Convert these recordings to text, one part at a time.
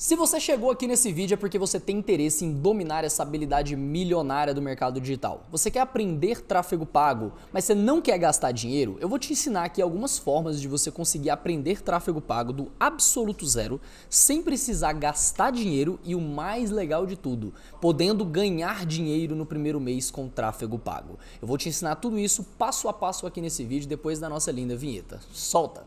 Se você chegou aqui nesse vídeo é porque você tem interesse em dominar essa habilidade milionária do mercado digital. Você quer aprender tráfego pago, mas você não quer gastar dinheiro? Eu vou te ensinar aqui algumas formas de você conseguir aprender tráfego pago do absoluto zero, sem precisar gastar dinheiro e o mais legal de tudo, podendo ganhar dinheiro no primeiro mês com tráfego pago. Eu vou te ensinar tudo isso passo a passo aqui nesse vídeo depois da nossa linda vinheta. Solta!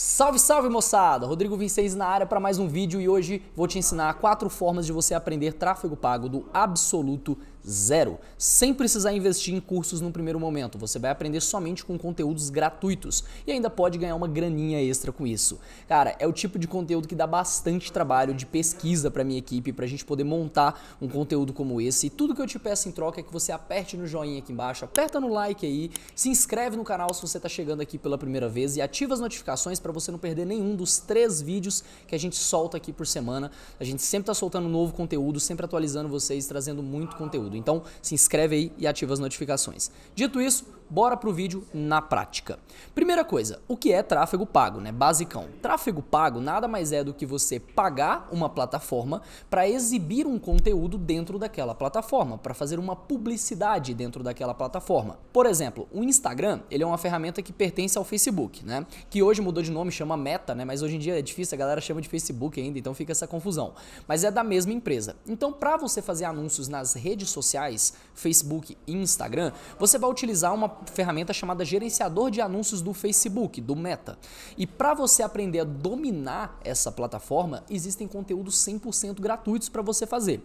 Salve, salve moçada! Rodrigo Vincenzi na área para mais um vídeo e hoje vou te ensinar quatro formas de você aprender tráfego pago do absoluto zero, sem precisar investir em cursos no primeiro momento. Você vai aprender somente com conteúdos gratuitos e ainda pode ganhar uma graninha extra com isso. Cara, é o tipo de conteúdo que dá bastante trabalho de pesquisa para minha equipe para a gente poder montar um conteúdo como esse. E tudo que eu te peço em troca é que você aperte no joinha aqui embaixo, aperta no like aí, se inscreve no canal se você está chegando aqui pela primeira vez e ativa as notificações para você não perder nenhum dos três vídeos que a gente solta aqui por semana. A gente sempre está soltando novo conteúdo, sempre atualizando vocês, trazendo muito conteúdo. Então se inscreve aí e ativa as notificações. Dito isso, Bora pro vídeo na prática. Primeira coisa, o que é tráfego pago, né? Basicão. Tráfego pago nada mais é do que você pagar uma plataforma para exibir um conteúdo dentro daquela plataforma, para fazer uma publicidade dentro daquela plataforma. Por exemplo, o Instagram, ele é uma ferramenta que pertence ao Facebook, né? Que hoje mudou de nome, chama Meta, né? Mas hoje em dia é difícil, a galera chama de Facebook ainda, então fica essa confusão. Mas é da mesma empresa. Então, para você fazer anúncios nas redes sociais, Facebook e Instagram, você vai utilizar uma ferramenta chamada Gerenciador de Anúncios do Facebook, do Meta. E para você aprender a dominar essa plataforma, existem conteúdos 100% gratuitos para você fazer.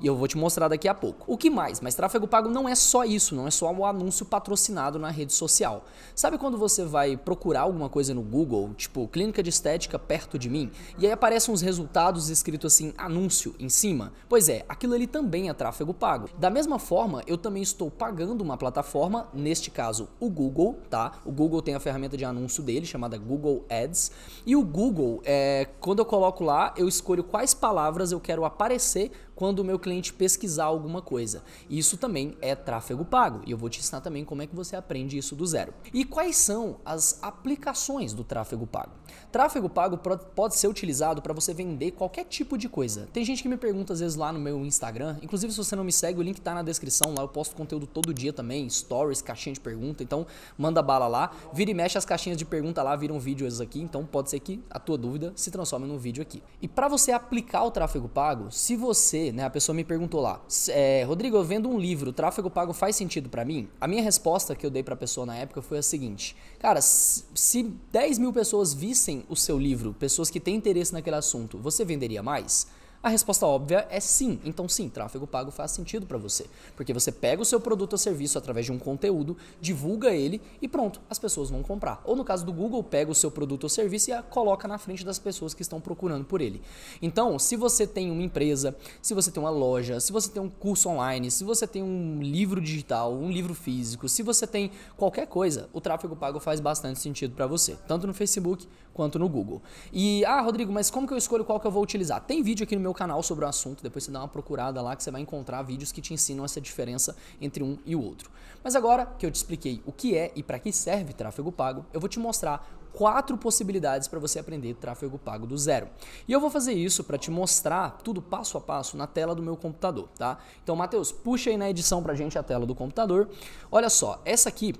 E eu vou te mostrar daqui a pouco. O que mais? Mas tráfego pago não é só isso, não é só um anúncio patrocinado na rede social. Sabe quando você vai procurar alguma coisa no Google, tipo clínica de estética perto de mim, e aí aparecem uns resultados escrito assim anúncio em cima? Pois é, aquilo ali também é tráfego pago. Da mesma forma, eu também estou pagando uma plataforma, neste caso o Google, tá? O Google tem a ferramenta de anúncio dele chamada Google Ads, e o Google, é, quando eu coloco lá, eu escolho quais palavras eu quero aparecer quando o meu cliente pesquisar alguma coisa. Isso também é tráfego pago e eu vou te ensinar também como é que você aprende isso do zero. E quais são as aplicações do tráfego pago? Tráfego pago pode ser utilizado para você vender qualquer tipo de coisa. Tem gente que me pergunta às vezes lá no meu Instagram, inclusive se você não me segue, o link está na descrição, lá eu posto conteúdo todo dia também, stories, caixinha de pergunta, então manda bala lá, vira e mexe as caixinhas de pergunta lá, viram vídeos aqui, então pode ser que a tua dúvida se transforme num vídeo aqui. E para você aplicar o tráfego pago, se você né? A pessoa me perguntou lá, é, Rodrigo, eu vendo um livro, tráfego pago faz sentido para mim? A minha resposta que eu dei para a pessoa na época foi a seguinte: cara, se 10 mil pessoas vissem o seu livro, pessoas que têm interesse naquele assunto, você venderia mais? A resposta óbvia é sim. Então sim, tráfego pago faz sentido para você, porque você pega o seu produto ou serviço através de um conteúdo, divulga ele e pronto, as pessoas vão comprar. Ou no caso do Google, pega o seu produto ou serviço e a coloca na frente das pessoas que estão procurando por ele. Então, se você tem uma empresa, se você tem uma loja, se você tem um curso online, se você tem um livro digital, um livro físico, se você tem qualquer coisa, o tráfego pago faz bastante sentido para você, tanto no Facebook quanto no Google. E ah, Rodrigo, mas como que eu escolho qual que eu vou utilizar? Tem vídeo aqui no meu canal sobre o assunto, depois você dá uma procurada lá que você vai encontrar vídeos que te ensinam essa diferença entre um e o outro. Mas agora que eu te expliquei o que é e para que serve tráfego pago, eu vou te mostrar quatro possibilidades para você aprender tráfego pago do zero. E eu vou fazer isso para te mostrar tudo passo a passo na tela do meu computador, tá? Então, Matheus, puxa aí na edição para gente a tela do computador. Olha só, essa aqui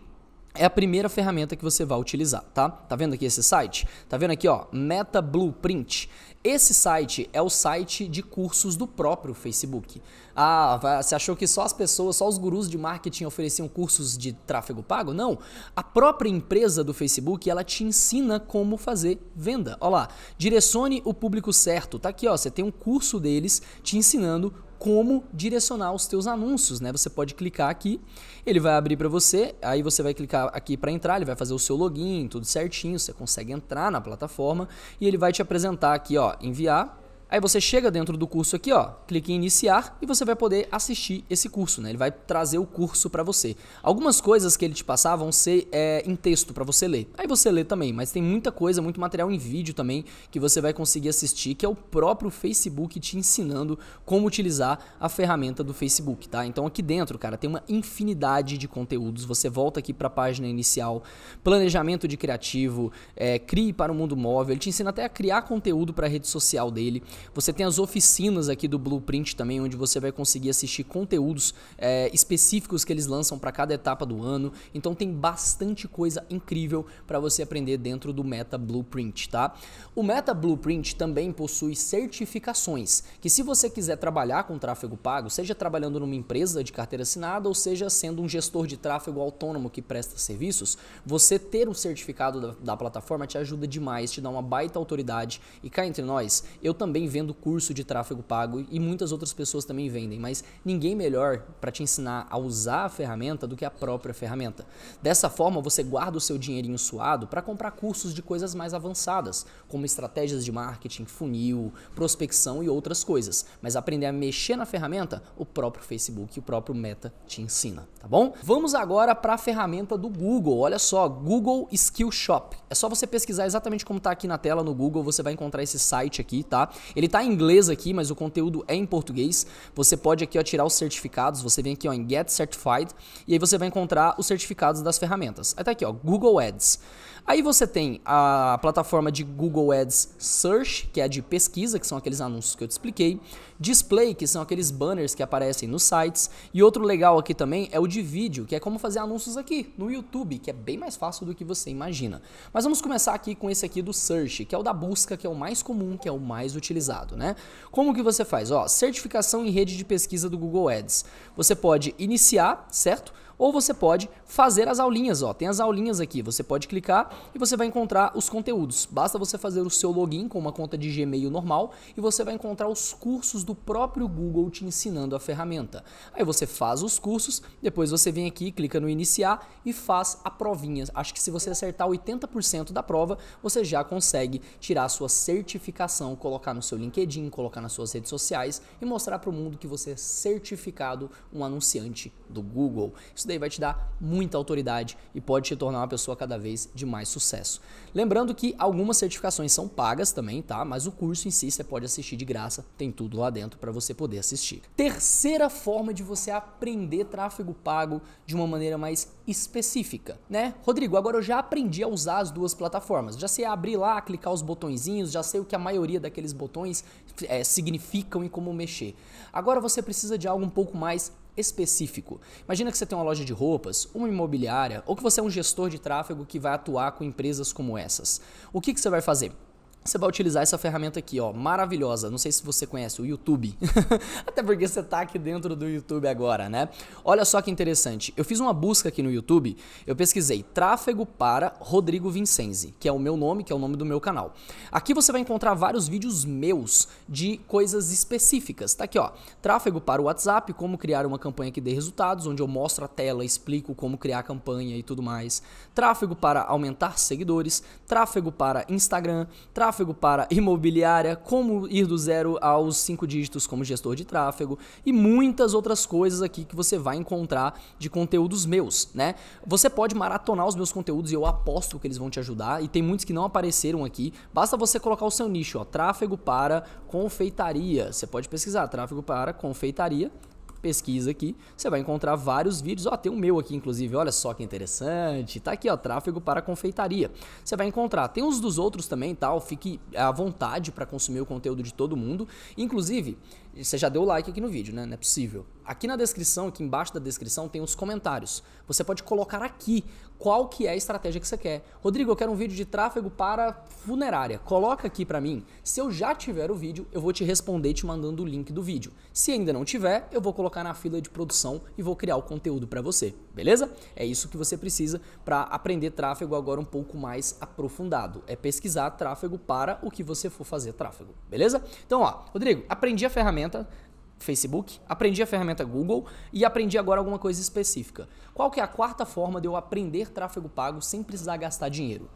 é a primeira ferramenta que você vai utilizar, tá? Tá vendo aqui esse site? Tá vendo aqui, ó, Meta Blueprint. Esse site é o site de cursos do próprio Facebook. Ah, você achou que só as pessoas, só os gurus de marketing ofereciam cursos de tráfego pago? Não. A própria empresa do Facebook, ela te ensina como fazer venda. Olha lá, direcione o público certo. Tá aqui, ó, você tem um curso deles te ensinando como direcionar os teus anúncios, né? Você pode clicar aqui, ele vai abrir para você, aí você vai clicar aqui para entrar, ele vai fazer o seu login, tudo certinho, você consegue entrar na plataforma e ele vai te apresentar aqui, ó, enviar Aí você chega dentro do curso aqui, ó, clica em iniciar e você vai poder assistir esse curso, né? Ele vai trazer o curso para você. Algumas coisas que ele te passar vão ser é, em texto para você ler. Aí você lê também, mas tem muita coisa, muito material em vídeo também que você vai conseguir assistir, que é o próprio Facebook te ensinando como utilizar a ferramenta do Facebook, tá? Então aqui dentro, cara, tem uma infinidade de conteúdos. Você volta aqui para a página inicial, planejamento de criativo, é, crie para o mundo móvel. Ele te ensina até a criar conteúdo para a rede social dele. Você tem as oficinas aqui do Blueprint também, onde você vai conseguir assistir conteúdos é, específicos que eles lançam para cada etapa do ano. Então tem bastante coisa incrível para você aprender dentro do Meta Blueprint, tá? O Meta Blueprint também possui certificações, que se você quiser trabalhar com tráfego pago, seja trabalhando numa empresa de carteira assinada ou seja sendo um gestor de tráfego autônomo que presta serviços, você ter o um certificado da, da plataforma te ajuda demais, te dá uma baita autoridade. E cá entre nós, eu também vendo curso de tráfego pago e muitas outras pessoas também vendem, mas ninguém melhor para te ensinar a usar a ferramenta do que a própria ferramenta. Dessa forma, você guarda o seu dinheirinho suado para comprar cursos de coisas mais avançadas, como estratégias de marketing, funil, prospecção e outras coisas. Mas aprender a mexer na ferramenta, o próprio Facebook, o próprio Meta te ensina, tá bom? Vamos agora para a ferramenta do Google. Olha só, Google Skill Shop. É só você pesquisar exatamente como está aqui na tela no Google, você vai encontrar esse site aqui, tá? Ele está em inglês aqui, mas o conteúdo é em português. Você pode aqui ó, tirar os certificados, você vem aqui ó, em Get Certified e aí você vai encontrar os certificados das ferramentas. Até tá aqui, ó, Google Ads. Aí você tem a plataforma de Google Ads Search, que é a de pesquisa, que são aqueles anúncios que eu te expliquei. Display, que são aqueles banners que aparecem nos sites. E outro legal aqui também é o de vídeo, que é como fazer anúncios aqui no YouTube, que é bem mais fácil do que você imagina. Mas vamos começar aqui com esse aqui do Search, que é o da busca, que é o mais comum, que é o mais utilizado, né? Como que você faz? Ó, certificação em rede de pesquisa do Google Ads. Você pode iniciar, certo? Ou você pode fazer as aulinhas, ó. Tem as aulinhas aqui, você pode clicar e você vai encontrar os conteúdos. Basta você fazer o seu login com uma conta de Gmail normal e você vai encontrar os cursos do próprio Google te ensinando a ferramenta. Aí você faz os cursos, depois você vem aqui, clica no iniciar e faz a provinha. Acho que se você acertar 80% da prova, você já consegue tirar a sua certificação, colocar no seu LinkedIn, colocar nas suas redes sociais e mostrar para o mundo que você é certificado um anunciante do Google. Isso isso daí vai te dar muita autoridade e pode te tornar uma pessoa cada vez de mais sucesso. Lembrando que algumas certificações são pagas também, tá? Mas o curso em si você pode assistir de graça, tem tudo lá dentro para você poder assistir. Terceira forma de você aprender tráfego pago de uma maneira mais específica, né? Rodrigo, agora eu já aprendi a usar as duas plataformas. Já sei abrir lá, clicar os botõezinhos, já sei o que a maioria daqueles botões é, significam e como mexer. Agora você precisa de algo um pouco mais específico. Imagina que você tem uma loja de roupas, uma imobiliária, ou que você é um gestor de tráfego que vai atuar com empresas como essas. O que, que você vai fazer? você vai utilizar essa ferramenta aqui, ó, maravilhosa. Não sei se você conhece o YouTube. Até porque você tá aqui dentro do YouTube agora, né? Olha só que interessante. Eu fiz uma busca aqui no YouTube, eu pesquisei tráfego para Rodrigo Vincenzi, que é o meu nome, que é o nome do meu canal. Aqui você vai encontrar vários vídeos meus de coisas específicas. Tá aqui, ó. Tráfego para o WhatsApp, como criar uma campanha que dê resultados, onde eu mostro a tela, explico como criar a campanha e tudo mais. Tráfego para aumentar seguidores, tráfego para Instagram, tráfego tráfego para imobiliária, como ir do zero aos cinco dígitos como gestor de tráfego e muitas outras coisas aqui que você vai encontrar de conteúdos meus, né? Você pode maratonar os meus conteúdos e eu aposto que eles vão te ajudar e tem muitos que não apareceram aqui. Basta você colocar o seu nicho, ó, tráfego para confeitaria. Você pode pesquisar tráfego para confeitaria pesquisa aqui, você vai encontrar vários vídeos. Ó, tem o meu aqui, inclusive, olha só que interessante. Tá aqui, ó, tráfego para confeitaria. Você vai encontrar. Tem uns dos outros também, tal. Fique à vontade para consumir o conteúdo de todo mundo. Inclusive, você já deu like aqui no vídeo, né? Não é possível. Aqui na descrição, aqui embaixo da descrição, tem os comentários. Você pode colocar aqui qual que é a estratégia que você quer. Rodrigo, eu quero um vídeo de tráfego para funerária. Coloca aqui para mim. Se eu já tiver o vídeo, eu vou te responder te mandando o link do vídeo. Se ainda não tiver, eu vou colocar na fila de produção e vou criar o conteúdo para você, beleza? É isso que você precisa para aprender tráfego agora um pouco mais aprofundado. É pesquisar tráfego para o que você for fazer tráfego, beleza? Então, ó, Rodrigo, aprendi a ferramenta ferramenta Facebook, aprendi a ferramenta Google e aprendi agora alguma coisa específica. Qual que é a quarta forma de eu aprender tráfego pago sem precisar gastar dinheiro?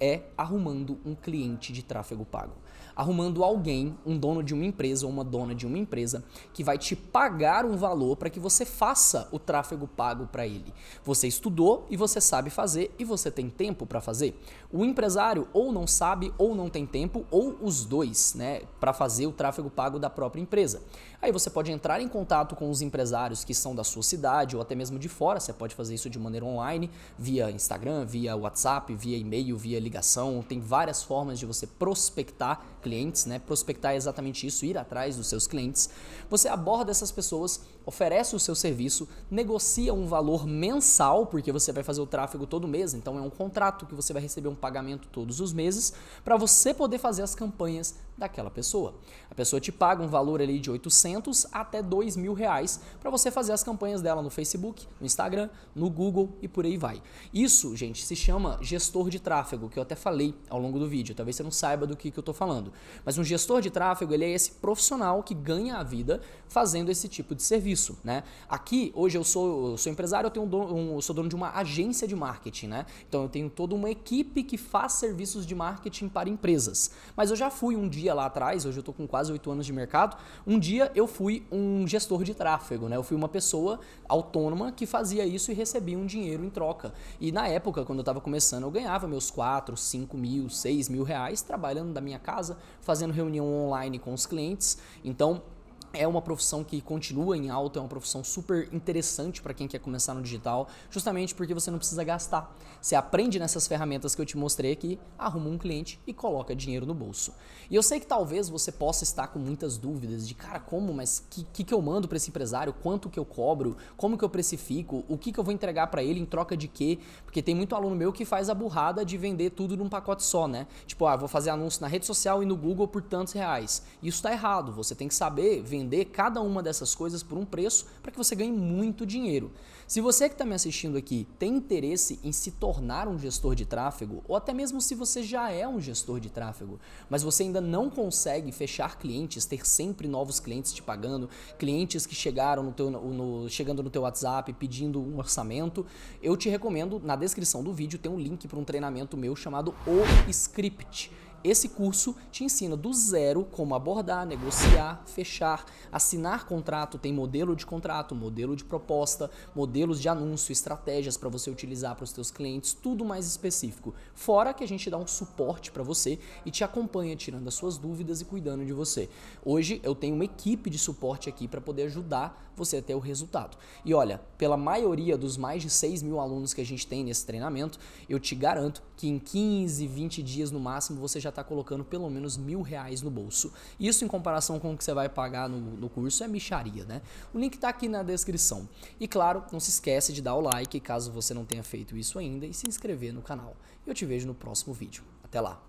É arrumando um cliente de tráfego pago arrumando alguém, um dono de uma empresa ou uma dona de uma empresa, que vai te pagar um valor para que você faça o tráfego pago para ele. Você estudou e você sabe fazer e você tem tempo para fazer. O empresário ou não sabe ou não tem tempo ou os dois, né, para fazer o tráfego pago da própria empresa. Aí você pode entrar em contato com os empresários que são da sua cidade ou até mesmo de fora, você pode fazer isso de maneira online, via Instagram, via WhatsApp, via e-mail, via ligação, tem várias formas de você prospectar clientes, né? Prospectar é exatamente isso, ir atrás dos seus clientes. Você aborda essas pessoas, oferece o seu serviço, negocia um valor mensal, porque você vai fazer o tráfego todo mês, então é um contrato que você vai receber um pagamento todos os meses, para você poder fazer as campanhas daquela pessoa. A pessoa te paga um valor ali de 800 até 2 mil reais para você fazer as campanhas dela no Facebook, no Instagram, no Google e por aí vai. Isso, gente, se chama gestor de tráfego, que eu até falei ao longo do vídeo. Talvez você não saiba do que, que eu estou falando. Mas um gestor de tráfego, ele é esse profissional que ganha a vida fazendo esse tipo de serviço, né? Aqui, hoje eu sou, eu sou empresário, eu, tenho um dono, um, eu sou dono de uma agência de marketing, né? Então eu tenho toda uma equipe que faz serviços de marketing para empresas. Mas eu já fui um dia dia lá atrás, hoje eu estou com quase oito anos de mercado, um dia eu fui um gestor de tráfego, né? Eu fui uma pessoa autônoma que fazia isso e recebia um dinheiro em troca. E na época, quando eu estava começando, eu ganhava meus quatro cinco mil, seis mil reais trabalhando da minha casa, fazendo reunião online com os clientes. Então, é uma profissão que continua em alta, é uma profissão super interessante para quem quer começar no digital, justamente porque você não precisa gastar. Você aprende nessas ferramentas que eu te mostrei aqui, arruma um cliente e coloca dinheiro no bolso. E eu sei que talvez você possa estar com muitas dúvidas de, cara, como, mas o que, que, eu mando para esse empresário? Quanto que eu cobro? Como que eu precifico? O que, que eu vou entregar para ele em troca de quê? Porque tem muito aluno meu que faz a burrada de vender tudo num pacote só, né? Tipo, ah, vou fazer anúncio na rede social e no Google por tantos reais. Isso está errado, você tem que saber vender vender cada uma dessas coisas por um preço para que você ganhe muito dinheiro. Se você que está me assistindo aqui tem interesse em se tornar um gestor de tráfego, ou até mesmo se você já é um gestor de tráfego, mas você ainda não consegue fechar clientes, ter sempre novos clientes te pagando, clientes que chegaram no teu, no, chegando no teu WhatsApp pedindo um orçamento, eu te recomendo, na descrição do vídeo tem um link para um treinamento meu chamado O Script esse curso te ensina do zero como abordar, negociar, fechar, assinar contrato, tem modelo de contrato, modelo de proposta, modelos de anúncio, estratégias para você utilizar para os seus clientes, tudo mais específico. Fora que a gente dá um suporte para você e te acompanha tirando as suas dúvidas e cuidando de você. Hoje eu tenho uma equipe de suporte aqui para poder ajudar você a ter o resultado. E olha, pela maioria dos mais de 6 mil alunos que a gente tem nesse treinamento, eu te garanto que em 15, 20 dias no máximo você já tá estar tá colocando pelo menos mil reais no bolso. Isso em comparação com o que você vai pagar no, no curso é micharia, né? O link está aqui na descrição. E claro, não se esquece de dar o like caso você não tenha feito isso ainda e se inscrever no canal. Eu te vejo no próximo vídeo. Até lá!